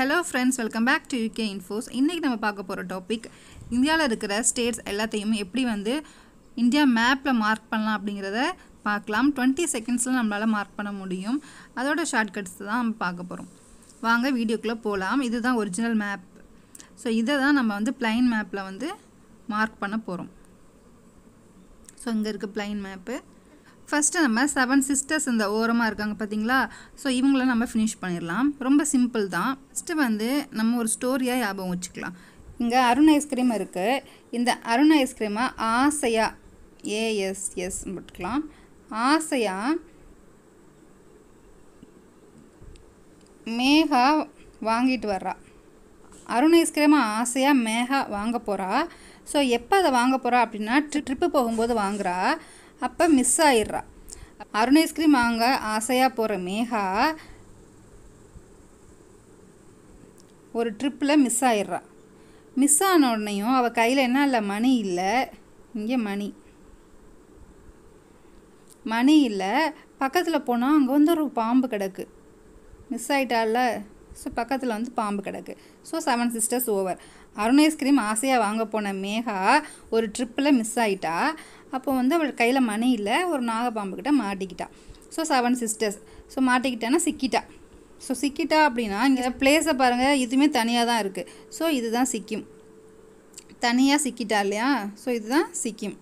hello friends welcome back to UK Infos இன்றைக்கி நம்ம பார்க்க போகிற டாபிக் இந்தியாவில் இருக்கிற ஸ்டேட்ஸ் எல்லாத்தையும் எப்படி வந்து இந்தியா மேப்பில் மார்க் பண்ணலாம் அப்படிங்கிறத பார்க்கலாம் டுவெண்ட்டி செகண்ட்ஸில் நம்மளால் மார்க் பண்ண முடியும் அதோட ஷார்ட்கட்ஸ் தான் நம்ம பார்க்க போகிறோம் வாங்க வீடியோக்குள்ளே போகலாம் இதுதான் ஒரிஜினல் மேப் ஸோ இதை தான் நம்ம வந்து பிளைன் மேப்பில் வந்து மார்க் பண்ண போகிறோம் ஸோ இங்கே இருக்க பிளைன் மேப்பு ஃபஸ்ட்டு நம்ம செவன் சிஸ்டர்ஸ் இந்த ஓரமாக இருக்காங்க பார்த்தீங்களா ஸோ இவங்கள நம்ம ஃபினிஷ் பண்ணிடலாம் ரொம்ப சிம்பிள் தான் ஃபஸ்ட்டு வந்து நம்ம ஒரு ஸ்டோரியாக ஞாபகம் வச்சுக்கலாம் இங்கே அருண் ஐஸ்கிரீம் இருக்குது இந்த அருண் ஐஸ்கிரீமை ஆசையாக ஏஎஸ்எஸ் போட்டுக்கலாம் ஆசையாக மேகா வாங்கிட்டு வர்றா அருண் ஐஸ்கிரீமை ஆசையாக மேகா வாங்க போகிறா ஸோ எப்போ அதை வாங்க போகிறா அப்படின்னா ட்ரி ட்ரிப்பு போகும்போது வாங்குகிறா அப்போ மிஸ் ஆயிடுறா அருண் ஐஸ்கிரீம் வாங்க ஆசையாக போகிற மேகா ஒரு ட்ரிப்பில் மிஸ் ஆயிடுறா மிஸ் ஆன உடனேயும் அவள் கையில் என்ன இல்லை மணி இல்லை இங்கே மணி மணி இல்லை பக்கத்தில் போனால் அங்கே வந்து ஒரு பாம்பு கிடக்கு மிஸ் ஆகிட்டால ஸோ பக்கத்தில் வந்து பாம்பு கிடக்கு so seven sisters over Arun ice cream ஆசையாக வாங்க போன மேகா ஒரு ட்ரிப்பில் மிஸ் ஆகிட்டா அப்போ வந்து அவள் கையில் மணி இல்லை ஒரு நாகப்பாம்புக்கிட்ட மாட்டிக்கிட்டான் ஸோ செவன் சிஸ்டர்ஸ் ஸோ மாட்டிக்கிட்டான்னா சிக்கிட்டா ஸோ சிக்கிட்டா அப்படின்னா இங்கே பிளேஸை பாருங்கள் இதுவுமே தனியாக தான் இருக்குது ஸோ இதுதான் சிக்கிம் தனியாக சிக்கிட்டா இல்லையா ஸோ இதுதான் சிக்கிம்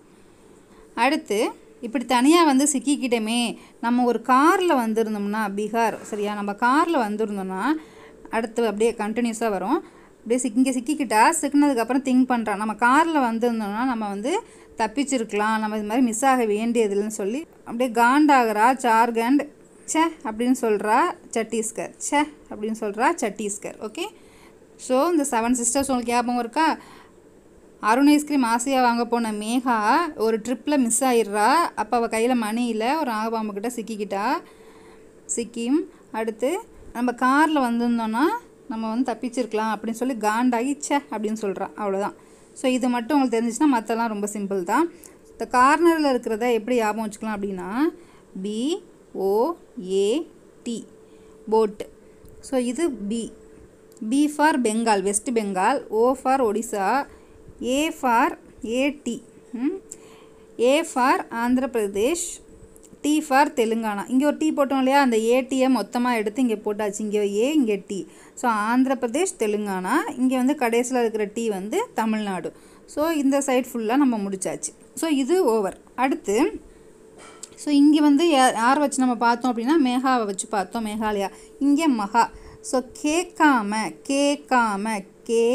அடுத்து இப்படி தனியாக வந்து சிக்கிக்கிட்டமே நம்ம ஒரு காரில் வந்திருந்தோம்னா பீகார் சரியா நம்ம காரில் வந்திருந்தோம்னா அடுத்து அப்படியே கண்டினியூஸாக வரும் அப்படியே சிக்கிங்க இங்கே சிக்கிக்கிட்டா சிக்கினதுக்கப்புறம் திங்க் பண்ணுறான் நம்ம காரில் வந்திருந்தோம்னா நம்ம வந்து தப்பிச்சிருக்கலாம் நம்ம இது மாதிரி மிஸ் ஆக வேண்டியதில்லைன்னு சொல்லி அப்படியே காண்டாகிறா ஜார்கண்ட் சே அப்படின்னு சொல்கிறா சட்டீஸ்கர் சே அப்படின்னு சொல்கிறா சட்டீஸ்கர் ஓகே ஸோ இந்த செவன் சிஸ்டர்ஸ் உங்களுக்கு ஞாபகம் இருக்கா அருண் ஐஸ்கிரீம் ஆசையாக வாங்க போன மேகா ஒரு ட்ரிப்பில் மிஸ் ஆயிடுறா அப்போ அவள் கையில் மணி இல்லை ஒரு நாகபாம்புக்கிட்ட சிக்கிக்கிட்டா சிக்கிம் அடுத்து நம்ம காரில் வந்திருந்தோன்னா நம்ம வந்து தப்பிச்சிருக்கலாம் அப்படின்னு சொல்லி காண்டாகி சே அப்படின்னு சொல்கிறான் அவ்வளோதான் ஸோ இது மட்டும் உங்களுக்கு தெரிஞ்சிச்சுன்னா மற்றெல்லாம் ரொம்ப சிம்பிள் தான் இந்த கார்னரில் இருக்கிறத எப்படி ஞாபகம் வச்சுக்கலாம் அப்படின்னா பி ஓ ஏ டி போட்டு ஸோ இது P P for Bengal west Bengal O for Odisha A for ஏடி A for Andhra Pradesh T for Telangana இங்கே ஒரு டீ போட்டோம் இல்லையா அந்த ஏடிஎம் மொத்தமாக எடுத்து இங்கே போட்டாச்சு இங்கே ஏ இங்கே டி ஸோ ஆந்திர பிரதேஷ் தெலுங்கானா இங்கே வந்து கடைசியில் இருக்கிற டீ வந்து தமிழ்நாடு ஸோ இந்த சைட் ஃபுல்லாக நம்ம முடித்தாச்சு ஸோ இது ஓவர் அடுத்து ஸோ இங்கே வந்து யார் வச்சு நம்ம பார்த்தோம் அப்படின்னா மேகாவை வச்சு பார்த்தோம் மேகாலயா இங்கே மகா ஸோ கேட்காம கேட்காம கே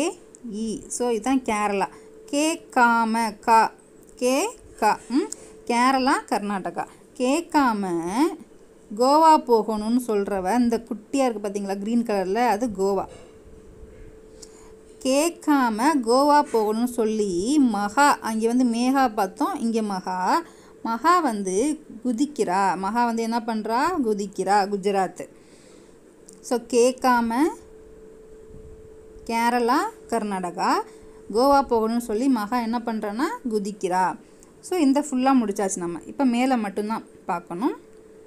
இ ஸோ இதுதான் கேரளா கேட்காம கா கே கா கேரளா கர்நாடகா கேட்காம கோவா போகணும்னு சொல்கிறவ இந்த குட்டியாக இருக்குது பார்த்தீங்களா க்ரீன் கலரில் அது கோவா கேட்காம கோவா போகணும்னு சொல்லி மகா அங்கே வந்து மேகா பார்த்தோம் இங்கே மகா மகா வந்து குதிக்கிறா மகா வந்து என்ன பண்ணுறா குதிக்கிறா குஜராத்து ஸோ கேட்காம கேரளா கர்நாடகா கோவா போகணும்னு சொல்லி மகா என்ன பண்ணுறன்னா குதிக்கிறா ஸோ இந்த ஃபுல்லாக முடிச்சாச்சு நம்ம இப்போ மேலே மட்டும்தான் பார்க்கணும்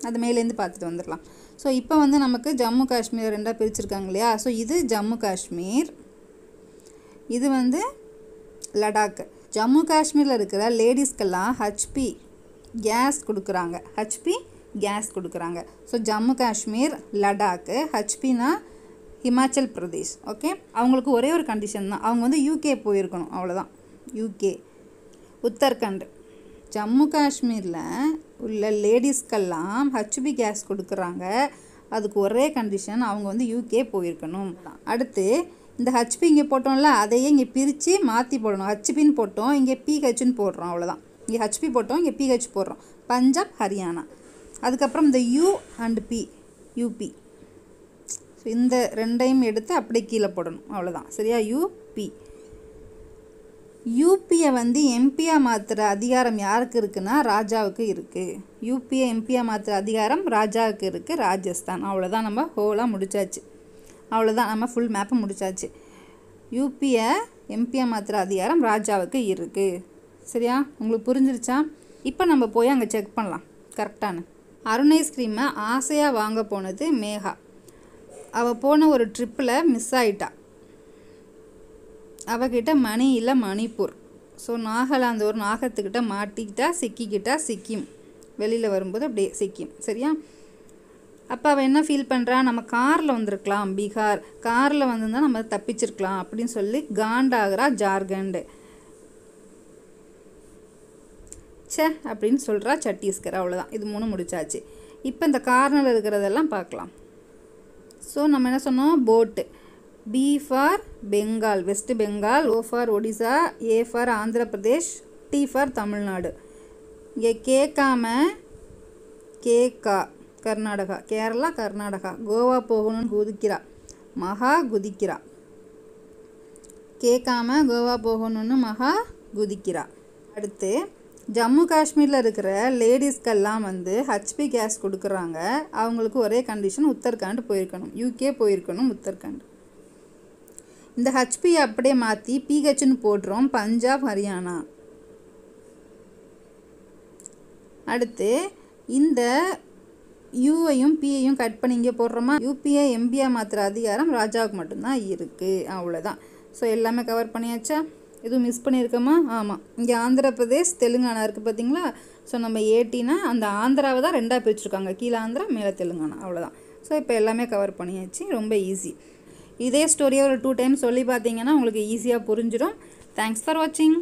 அது மேலேருந்து பார்த்துட்டு வந்துடலாம் ஸோ இப்போ வந்து நமக்கு ஜம்மு காஷ்மீர் ரெண்டாக பிரிச்சுருக்காங்க இல்லையா ஸோ இது ஜம்மு காஷ்மீர் இது வந்து லடாக் ஜம்மு காஷ்மீரில் இருக்கிற லேடிஸ்க்கெல்லாம் ஹச்பி கேஸ் கொடுக்குறாங்க ஹச்பி கேஸ் கொடுக்குறாங்க ஸோ ஜம்மு காஷ்மீர் லடாக்கு ஹச்பினா ஹிமாச்சல் பிரதேஷ் ஓகே அவங்களுக்கு ஒரே ஒரு கண்டிஷன் தான் அவங்க வந்து யூகே போயிருக்கணும் அவ்வளோதான் யூகே உத்தரகண்ட் ஜம்மு காஷ்மீரில் உள்ள லேடிஸ்க்கெல்லாம் ஹச்பி கேஸ் கொடுக்குறாங்க அதுக்கு ஒரே கண்டிஷன் அவங்க வந்து யூகே போயிருக்கணும் அடுத்து இந்த ஹச்பி இங்கே போட்டோம்ல அதையே இங்கே பிரித்து மாற்றி போடணும் ஹச்பின்னு போட்டோம் இங்கே பிஹெச்னு போடுறோம் அவ்வளோதான் இங்கே ஹச்பி போட்டோம் இங்கே பிஹெச் போடுறோம் பஞ்சாப் ஹரியானா அதுக்கப்புறம் இந்த U and P UP so இந்த ரெண்டையும் எடுத்து அப்படியே கீழே போடணும் அவ்வளோதான் சரியா யூபி யூபியை வந்து எம்பியாக மாற்றுற அதிகாரம் யாருக்கு இருக்குன்னா ராஜாவுக்கு இருக்குது யூபியை எம்பியாக மாற்றுற அதிகாரம் ராஜாவுக்கு இருக்குது ராஜஸ்தான் அவ்வளோதான் நம்ம ஹோலாக முடித்தாச்சு அவ்வளோதான் நம்ம ஃபுல் மேப்பை முடித்தாச்சு யூபியை எம்பியா மாற்றுற அதிகாரம் ராஜாவுக்கு இருக்குது சரியா உங்களுக்கு புரிஞ்சிருச்சா இப்போ நம்ம போய் அங்கே செக் பண்ணலாம் கரெக்டான அருண் ஐஸ்கிரீமை ஆசையாக வாங்க போனது மேகா அவள் போன ஒரு ட்ரிப்பில் மிஸ் ஆயிட்டா அவகிட்ட மணி இல்லை மணிப்பூர் ஸோ நாகாலாந்து ஒரு நாகத்துக்கிட்ட மாட்டிக்கிட்டா சிக்கிக்கிட்டா சிக்கிம் வெளியில் வரும்போது அப்படியே சிக்கிம் சரியா அப்போ அவள் என்ன ஃபீல் பண்ணுறா நம்ம காரில் வந்திருக்கலாம் பீகார் காரில் வந்திருந்தால் நம்ம தப்பிச்சிருக்கலாம் அப்படின்னு சொல்லி காண்டாகிறா ஜார்க்கண்டு சே அப்படின்னு சொல்கிறா சட்டீஸ்கர் அவ்வளோதான் இது மூணு முடிச்சாச்சு இப்போ இந்த கார்னரில் இருக்கிறதெல்லாம் பார்க்கலாம் ஸோ நம்ம என்ன சொன்னோம் போட்டு B for Bengal west Bengal O for Odisha A for Andhra Pradesh T for Tamil Nadu இங்கே கேட்காம கேக்கா கர்நாடகா கேரளா கர்நாடகா கோவா போகணும்னு குதிக்கிறா மகா குதிக்கிறா கேட்காம கோவா போகணும்னு மகா குதிக்கிறா அடுத்து ஜம்மு காஷ்மீரில் இருக்கிற லேடிஸ்க்கெல்லாம் வந்து ஹச்பி கேஸ் கொடுக்குறாங்க அவங்களுக்கு ஒரே கண்டிஷன் உத்தரகாண்ட் போயிருக்கணும் யூகே போயிருக்கணும் உத்தரகாண்ட் இந்த ஹச்பி அப்படியே மாற்றி பிஹெச்னு போடுறோம் பஞ்சாப் ஹரியானா அடுத்து இந்த யூவையும் பிஐயும் கட் பண்ணி இங்கே போடுறோமா யூபிஐ எம்பியா மாத்திர அதிகாரம் ராஜாவுக்கு மட்டும்தான் இருக்குது அவ்வளோதான் ஸோ எல்லாமே கவர் பண்ணியாச்சா எதுவும் மிஸ் பண்ணியிருக்கோமா ஆமாம் இங்கே ஆந்திர பிரதேஷ் தெலுங்கானா இருக்குது பார்த்தீங்களா ஸோ நம்ம ஏட்டினா அந்த ஆந்திராவை தான் ரெண்டாக பிரிச்சுருக்காங்க கீழே ஆந்திரா மேலே தெலுங்கானா அவ்வளோதான் ஸோ இப்போ எல்லாமே கவர் பண்ணியாச்சு ரொம்ப ஈஸி இதே ஸ்டோரியை ஒரு டூ டைம்ஸ் சொல்லி பார்த்தீங்கன்னா உங்களுக்கு ஈஸியாக புரிஞ்சிடும் தேங்க்ஸ் ஃபார் வாட்சிங்